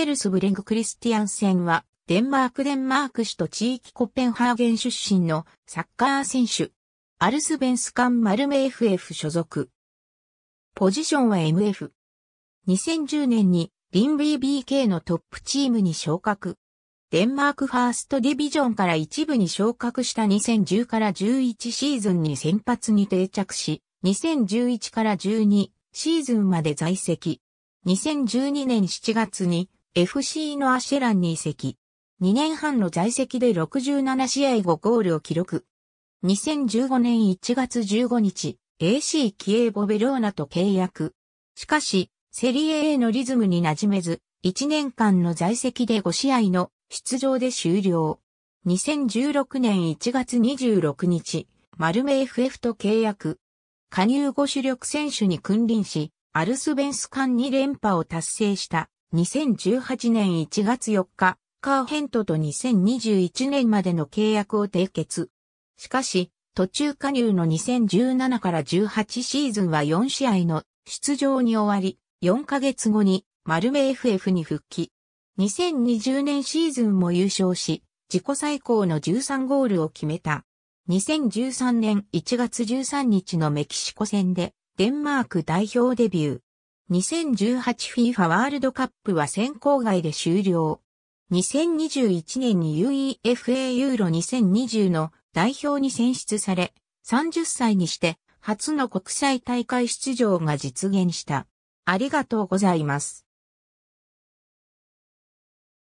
テルスブレング・クリスティアンセンは、デンマークデンマーク市と地域コペンハーゲン出身のサッカー選手。アルスベンスカン・マルメ FF 所属。ポジションは MF。2010年にリンビー BK のトップチームに昇格。デンマークファーストディビジョンから一部に昇格した2010から11シーズンに先発に定着し、2011から12シーズンまで在籍。2012年7月に FC のアシェランに移籍。2年半の在籍で67試合5ゴールを記録。2015年1月15日、AC キエーボベローナと契約。しかし、セリエ A のリズムに馴染めず、1年間の在籍で5試合の出場で終了。2016年1月26日、マルメ FF と契約。加入後主力選手に君臨し、アルスベンス間2連覇を達成した2018年1月4日、カーヘントと2021年までの契約を締結。しかし、途中加入の2017から18シーズンは4試合の出場に終わり、4ヶ月後に丸目 FF に復帰。2020年シーズンも優勝し、自己最高の13ゴールを決めた。2013年1月13日のメキシコ戦で、デンマーク代表デビュー。2018FIFA ワールドカップは選考外で終了。2021年に UEFA ユーロ2020の代表に選出され、30歳にして初の国際大会出場が実現した。ありがとうございます。